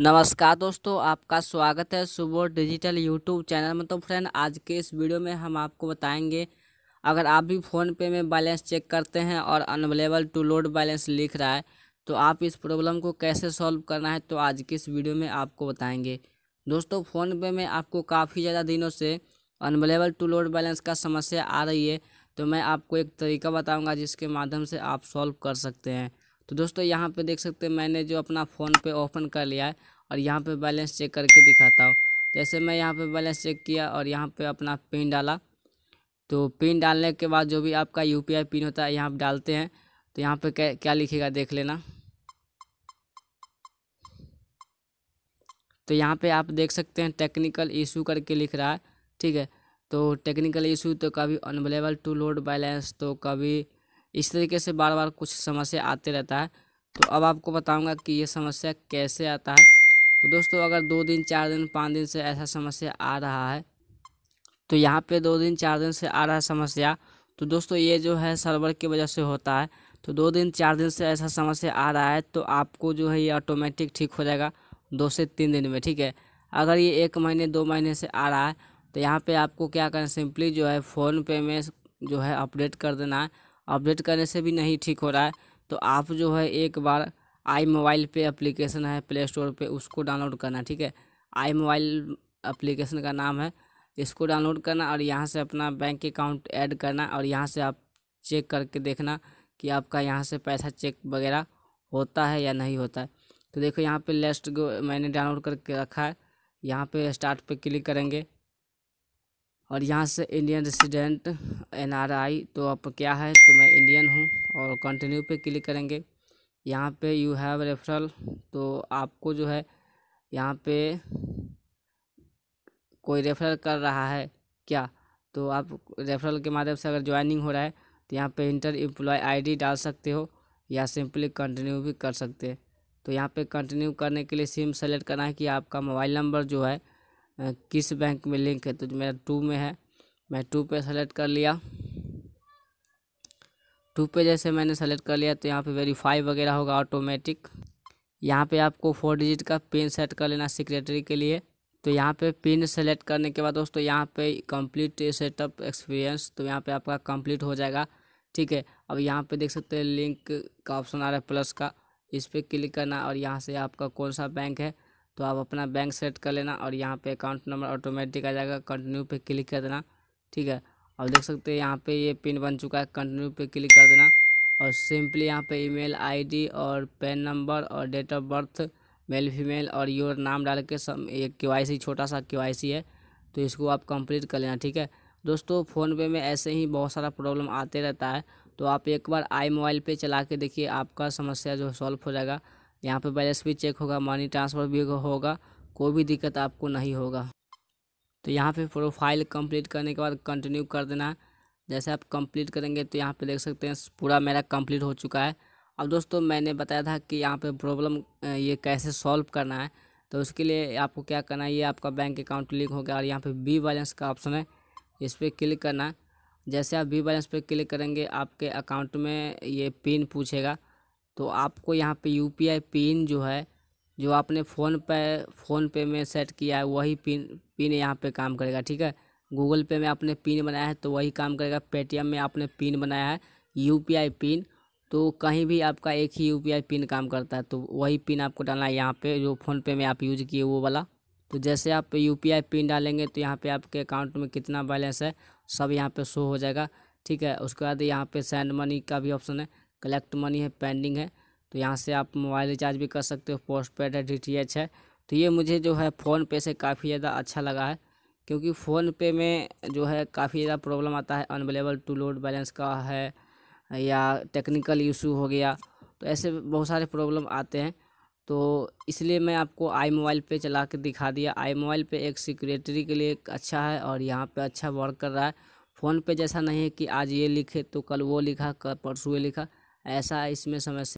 नमस्कार दोस्तों आपका स्वागत है सुबह डिजिटल यूट्यूब चैनल में तो फ्रेंड आज के इस वीडियो में हम आपको बताएंगे अगर आप भी फ़ोन पे में बैलेंस चेक करते हैं और अनवेलेबल टू लोड बैलेंस लिख रहा है तो आप इस प्रॉब्लम को कैसे सॉल्व करना है तो आज के इस वीडियो में आपको बताएंगे दोस्तों फ़ोनपे में आपको काफ़ी ज़्यादा दिनों से अनवेलेबल टू लोड बैलेंस का समस्या आ रही है तो मैं आपको एक तरीका बताऊँगा जिसके माध्यम से आप सॉल्व कर सकते हैं तो दोस्तों यहाँ पे देख सकते हैं मैंने जो अपना फ़ोन पे ओपन कर लिया है और यहाँ पे बैलेंस चेक करके दिखाता हूँ जैसे मैं यहाँ पे बैलेंस चेक किया और यहाँ पे अपना पिन डाला तो पिन डालने के बाद जो भी आपका यू पिन होता है यहाँ पर डालते हैं तो यहाँ पर क्या, क्या लिखेगा देख लेना तो यहाँ पे आप देख सकते हैं टेक्निकल इशू करके लिख रहा है ठीक है तो टेक्निकल इशू तो कभी अनबलेबल टू लोड बैलेंस तो कभी इस तरीके से बार बार कुछ समस्या आते रहता है तो अब आपको बताऊंगा कि ये समस्या कैसे आता है तो दोस्तों अगर दो दिन चार दिन पाँच दिन से ऐसा समस्या आ रहा है तो यहाँ पे दो दिन चार दिन से आ रहा है समस्या तो दोस्तों ये जो है सर्वर की वजह से होता है तो दो दिन चार दिन से ऐसा समस्या आ रहा है तो आपको जो है ये ऑटोमेटिक ठीक हो जाएगा दो से तीन दिन में ठीक है अगर ये एक महीने दो महीने से आ रहा है तो यहाँ पे आपको क्या करना सिंपली जो है फ़ोन पे में जो है अपडेट कर देना है अपडेट करने से भी नहीं ठीक हो रहा है तो आप जो है एक बार आई मोबाइल पे एप्लीकेशन है प्ले स्टोर पे उसको डाउनलोड करना ठीक है आई मोबाइल एप्लीकेशन का नाम है इसको डाउनलोड करना और यहाँ से अपना बैंक अकाउंट ऐड करना और यहाँ से आप चेक करके देखना कि आपका यहाँ से पैसा चेक वगैरह होता है या नहीं होता है तो देखो यहाँ पे लेस्ट मैंने डाउनलोड करके रखा है यहाँ पे स्टार्ट पे क्लिक करेंगे और यहाँ से इंडियन रेसिडेंट एनआरआई तो आप क्या है तो मैं इंडियन हूँ और कंटिन्यू पे क्लिक करेंगे यहाँ पे यू हैव रेफरल तो आपको जो है यहाँ पे कोई रेफरल कर रहा है क्या तो आप रेफरल के माध्यम से अगर ज्वाइनिंग हो रहा है तो यहाँ पे इंटर एम्प्लॉय आईडी डाल सकते हो या सिंपली कंटिन्यू भी कर सकते हैं तो यहाँ पे कंटिन्यू करने के लिए सिम सेलेक्ट करना है कि आपका मोबाइल नंबर जो है किस बैंक में लिंक है तो जो मेरा टू में है मैं टू पे सेलेक्ट कर लिया टू पे जैसे मैंने सेलेक्ट कर लिया तो यहाँ पे वेरीफाई वगैरह होगा ऑटोमेटिक यहाँ पे आपको फोर डिजिट का पिन सेट कर लेना सेक्रेटरी के लिए तो यहाँ पे पिन सेलेक्ट करने के बाद दोस्तों यहाँ पे कंप्लीट सेटअप एक्सपीरियंस तो यहाँ पे आपका कंप्लीट हो जाएगा ठीक है अब यहाँ पे देख सकते हैं लिंक का ऑप्शन आ रहा है प्लस का इस पर क्लिक करना और यहाँ से आपका कौन सा बैंक है तो आप अपना बैंक सेट कर लेना और यहाँ पे अकाउंट नंबर ऑटोमेटिक आ जाएगा कंटिन्यू पे क्लिक कर देना ठीक है और देख सकते हैं यहाँ पे ये पिन बन चुका है कंटिन्यू पे क्लिक कर देना और सिंपली यहाँ पे ईमेल आईडी और पेन नंबर और date of birth male female और योर नाम डाल के सब एक के छोटा सा के है तो इसको आप कंप्लीट कर लेना ठीक है दोस्तों फ़ोनपे में ऐसे ही बहुत सारा प्रॉब्लम आते रहता है तो आप एक बार आई मोबाइल पे चला के देखिए आपका समस्या जो सॉल्व हो जाएगा यहाँ पे बैलेंस भी चेक होगा मनी ट्रांसफ़र भी होगा कोई भी दिक्कत आपको नहीं होगा तो यहाँ पे प्रोफाइल कंप्लीट करने के बाद कंटिन्यू कर देना जैसे आप कंप्लीट करेंगे तो यहाँ पे देख सकते हैं पूरा मेरा कंप्लीट हो चुका है अब दोस्तों मैंने बताया था कि यहाँ पे प्रॉब्लम ये कैसे सॉल्व करना है तो उसके लिए आपको क्या करना है ये आपका बैंक अकाउंट लिंक हो गया और यहाँ पे बी बैलेंस का ऑप्शन है इस पर क्लिक करना जैसे आप बी बैलेंस पर क्लिक करेंगे आपके अकाउंट में ये पिन पूछेगा तो आपको यहाँ पे यू पी आई पिन जो है जो आपने फ़ोन पे फ़ोन पे में सेट किया है वही पिन पिन यहाँ पे काम करेगा ठीक है गूगल पे में आपने पिन बनाया है तो वही काम करेगा पेटीएम में आपने पिन बनाया है यू पी आई पिन तो कहीं भी आपका एक ही यू पी आई पिन काम करता है तो वही पिन आपको डालना है यहाँ पर जो फ़ोनपे में आप यूज किए वो वाला तो जैसे आप यू पी आई पिन डालेंगे तो यहाँ पर आपके अकाउंट में कितना बैलेंस है सब यहाँ पर शो हो जाएगा ठीक है उसके बाद यहाँ पे सेंड मनी का भी ऑप्शन है कलेक्ट मनी है पेंडिंग है तो यहाँ से आप मोबाइल रिचार्ज भी कर सकते हो पोस्ट पेड है डी है तो ये मुझे जो है फ़ोनपे से काफ़ी ज़्यादा अच्छा लगा है क्योंकि फ़ोनपे में जो है काफ़ी ज़्यादा प्रॉब्लम आता है अनबलेबल टू लोड बैलेंस का है या टेक्निकल इशू हो गया तो ऐसे बहुत सारे प्रॉब्लम आते हैं तो इसलिए मैं आपको आई मोबाइल पे चला के दिखा दिया आई मोबाइल पे एक सिक्योरिटी के लिए अच्छा है और यहाँ पे अच्छा वर्क कर रहा है फ़ोन पे जैसा नहीं है कि आज ये लिखे तो कल वो लिखा कल परसों ये लिखा ऐसा इसमें समस्या